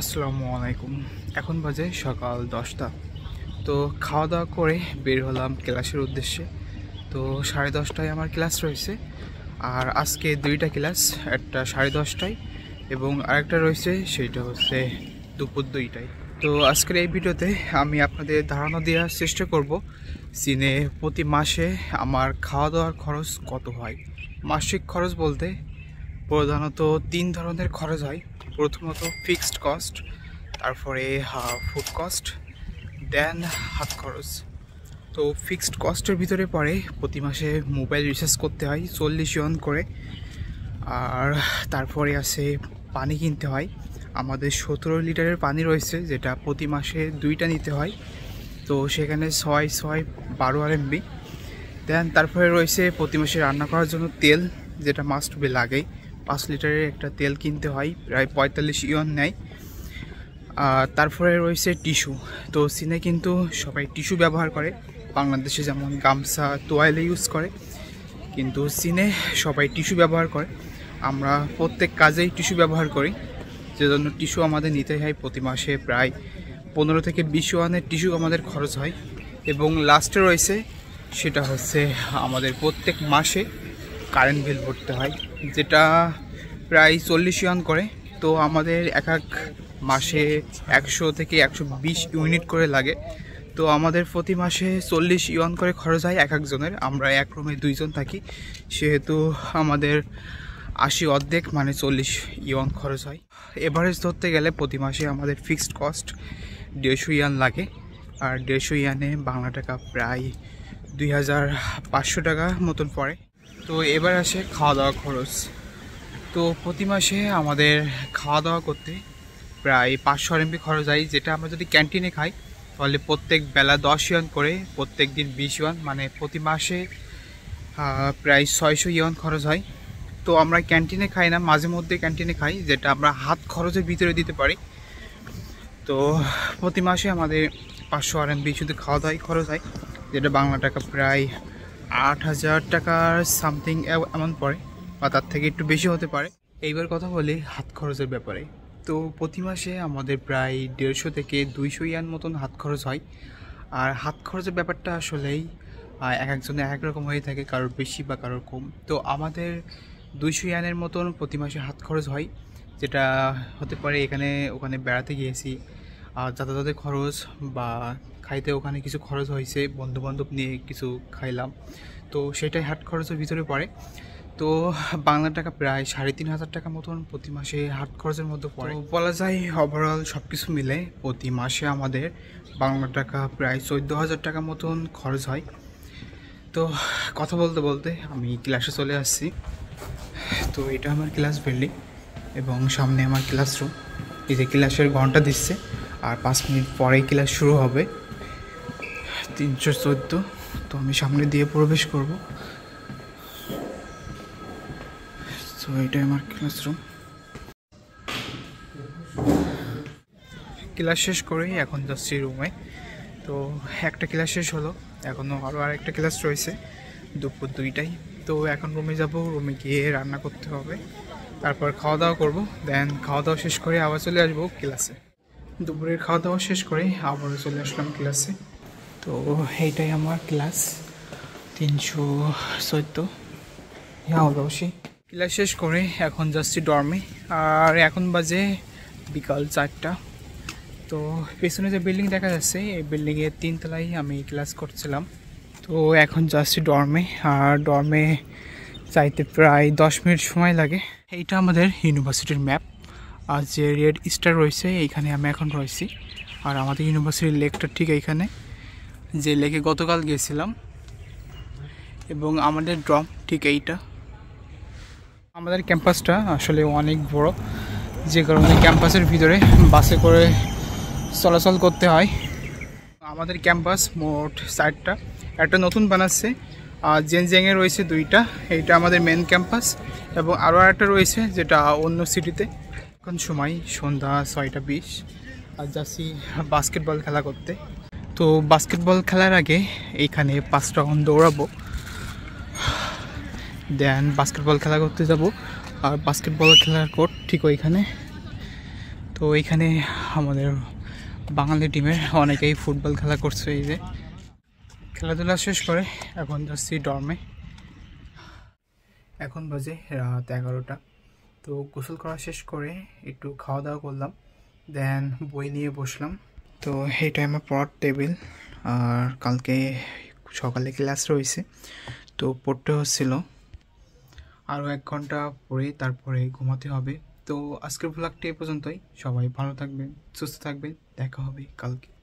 আসসালামু আলাইকুম এখন বাজে সকাল দশটা তো খাওয়া দাওয়া করে বের হলাম ক্লাসের উদ্দেশ্যে তো সাড়ে দশটায় আমার ক্লাস রয়েছে আর আজকে দুইটা ক্লাস একটা সাড়ে দশটায় এবং আরেকটা রয়েছে সেইটা হচ্ছে দুপুর দুইটায় তো আজকের এই ভিডিওতে আমি আপনাদের ধারণা দেওয়ার চেষ্টা করব সিনে প্রতি মাসে আমার খাওয়া দাওয়ার খরচ কত হয় মাসিক খরচ বলতে প্রধানত তিন ধরনের খরচ হয় প্রথমত ফিক্সড কস্ট তারপরে ফুড কস্ট দেন হাত খরচ তো ফিক্সড কস্টের ভিতরে পড়ে প্রতি মাসে মোবাইল রিচার্জ করতে হয় চল্লিশ ইয়ন করে আর তারপরে আছে পানি কিনতে হয় আমাদের সতেরো লিটারের পানি রয়েছে যেটা প্রতি মাসে দুইটা নিতে হয় তো সেখানে ছয় ছয় বারো আর এমবি দেন তারপরে রয়েছে প্রতি মাসে রান্না করার জন্য তেল যেটা মাস্ট বি লাগে পাঁচ লিটারের একটা তেল কিনতে হয় প্রায় পঁয়তাল্লিশ ইয়ন নেয় তারপরে রয়েছে টিস্যু তো সিনে কিন্তু সবাই টিস্যু ব্যবহার করে বাংলাদেশে যেমন গামছা তোয়ালে ইউজ করে কিন্তু সিনে সবাই টিস্যু ব্যবহার করে আমরা প্রত্যেক কাজেই টিস্যু ব্যবহার করি যে জন্য টিস্যু আমাদের নিতে হয় প্রতি মাসে প্রায় পনেরো থেকে বিশ ওয়ানের টিস্যু আমাদের খরচ হয় এবং লাস্টে রয়েছে সেটা হচ্ছে আমাদের প্রত্যেক মাসে কারেন্ট বিল ভরতে হয় যেটা প্রায় চল্লিশ ইউন করে তো আমাদের এক এক মাসে একশো থেকে একশো বিশ ইউনিট করে লাগে তো আমাদের প্রতি মাসে চল্লিশ ইউন করে খরচ হয় এক একজনের আমরা এক রুমে দুইজন থাকি সেহেতু আমাদের আশি অর্ধেক মানে চল্লিশ ইয়ান খরচ হয় এভারেজ ধরতে গেলে প্রতি মাসে আমাদের ফিক্সড কস্ট দেড়শো ইয়ান লাগে আর দেড়শো ইয়ানে বাংলা টাকা প্রায় দুই টাকা মতন পড়ে তো এবার আসে খাওয়া দাওয়া খরচ তো প্রতি মাসে আমাদের খাওয়া দাওয়া করতে প্রায় পাঁচশো এমপি খরচ হয় যেটা আমরা যদি ক্যান্টিনে খাই তাহলে প্রত্যেক বেলা দশ ইয়ন করে প্রত্যেক দিন বিশ ইয়ন মানে প্রতি মাসে প্রায় ছয়শো ইয়ন খরচ হয় তো আমরা ক্যান্টিনে খাই না মাঝে মধ্যে ক্যান্টিনে খাই যেটা আমরা হাত খরচের ভিতরে দিতে পারি তো প্রতি মাসে আমাদের পাঁচশো আর এমপি শুধু খাওয়া দাওয়াই খরচ হয় যেটা বাংলা টাকা প্রায় আট হাজার টাকার সামথিং এমন পড়ে বা তার থেকে একটু বেশি হতে পারে এইবার কথা বলি হাত খরচের ব্যাপারে তো প্রতি মাসে আমাদের প্রায় দেড়শো থেকে দুইশো ইয়ান মতন হাত খরচ হয় আর হাত খরচের ব্যাপারটা আসলেই এক একজনে এক এক রকম হয়ে থাকে কারোর বেশি বা কারোর কম তো আমাদের দুইশো ইয়ানের মতন প্রতি মাসে হাত খরচ হয় যেটা হতে পারে এখানে ওখানে বেড়াতে গিয়েছি আর যাতায়াতে খরচ বা খাইতে ওখানে কিছু খরচ হয়েছে বন্ধুবান্ধব নিয়ে কিছু খাইলাম তো সেটাই হাট খরচের ভিতরে পড়ে তো বাংলা টাকা প্রায় সাড়ে তিন হাজার টাকা মতন প্রতি মাসে হাট খরচের মধ্যে পড়ে বলা যায় ওভারঅল সব কিছু মিলে প্রতি মাসে আমাদের বাংলা টাকা প্রায় চোদ্দো হাজার টাকা মতন খরচ হয় তো কথা বলতে বলতে আমি ক্লাসে চলে আসছি তো এটা আমার ক্লাস বিল্ডিং এবং সামনে আমার ক্লাসরুম এই যে ক্লাসের ঘন্টা দিচ্ছে আর পাঁচ মিনিট পরেই ক্লাস শুরু হবে তিনশো চোদ্দ তো আমি সামনে দিয়ে প্রবেশ করব তো এটাই আমার ক্লাসরুম ক্লাস শেষ করেই এখন যাচ্ছি রুমে তো একটা ক্লাস শেষ হলো এখনও আরও আরেকটা ক্লাস রয়েছে দুপুর দুইটাই তো এখন রুমে যাব রুমে গিয়ে রান্না করতে হবে তারপর খাওয়া দাওয়া করবো দেন খাওয়া দাওয়া শেষ করে আবার চলে আসবো ক্লাসে দুপুরের খাওয়া দাওয়া শেষ করে আবারও চলে আসলাম ক্লাসে তো এইটাই আমার ক্লাস তিনশো চোদ্দ হ্যাঁ অবশ্যই ক্লাস শেষ করে এখন যাচ্ছি ডর্মে আর এখন বাজে বিকাল চারটা তো পেছনে যে বিল্ডিং দেখা যাচ্ছে এই বিল্ডিংয়ের তিনতলায় আমি ক্লাস করছিলাম তো এখন যাচ্ছি ডর্মে আর ডর্মে যাইতে প্রায় দশ মিনিট সময় লাগে এইটা আমাদের ইউনিভার্সিটির ম্যাপ আর যে রেড স্টার রয়েছে এইখানে আমি এখন রয়েছি আর আমাদের ইউনিভার্সিটির লেকটা ঠিক এইখানে যে লেকে গতকাল গিয়েছিলাম এবং আমাদের ড্রম ঠিক এইটা আমাদের ক্যাম্পাসটা আসলে অনেক বড় যে কারণে ক্যাম্পাসের ভিতরে বাসে করে চলাচল করতে হয় আমাদের ক্যাম্পাস মোট সাইডটা একটা নতুন বানাচ্ছে আর জেনজেংয়ে রয়েছে দুইটা এইটা আমাদের মেন ক্যাম্পাস এবং আরও একটা রয়েছে যেটা অন্য সিটিতে এখন সময় সন্ধ্যা ছয়টা বিশ আর যাচ্ছি বাস্কেটবল খেলা করতে তো বাস্কেটবল খেলার আগে এইখানে পাঁচ রাউন্ড দৌড়াবো দেন বাস্কেটবল খেলা করতে যাব আর বাস্কেটবল খেলার কোর্ট ঠিক ওইখানে তো এইখানে আমাদের বাঙালি টিমের অনেকেই ফুটবল খেলা করছে এই যে খেলাধুলা শেষ করে এখন যাচ্ছি ডর্মে এখন বাজে রাত এগারোটা তো গোসল করা শেষ করে একটু খাওয়া দাওয়া করলাম দেন বই নিয়ে বসলাম তো এটা আমার পড়ার টেবিল আর কালকে সকালে ক্লাস রয়েছে তো পড়তে হচ্ছিল আরও এক ঘন্টা পরে তারপরে ঘুমাতে হবে তো আজকের ভ্লগটি এ পর্যন্তই সবাই ভালো থাকবেন সুস্থ থাকবেন দেখা হবে কালকে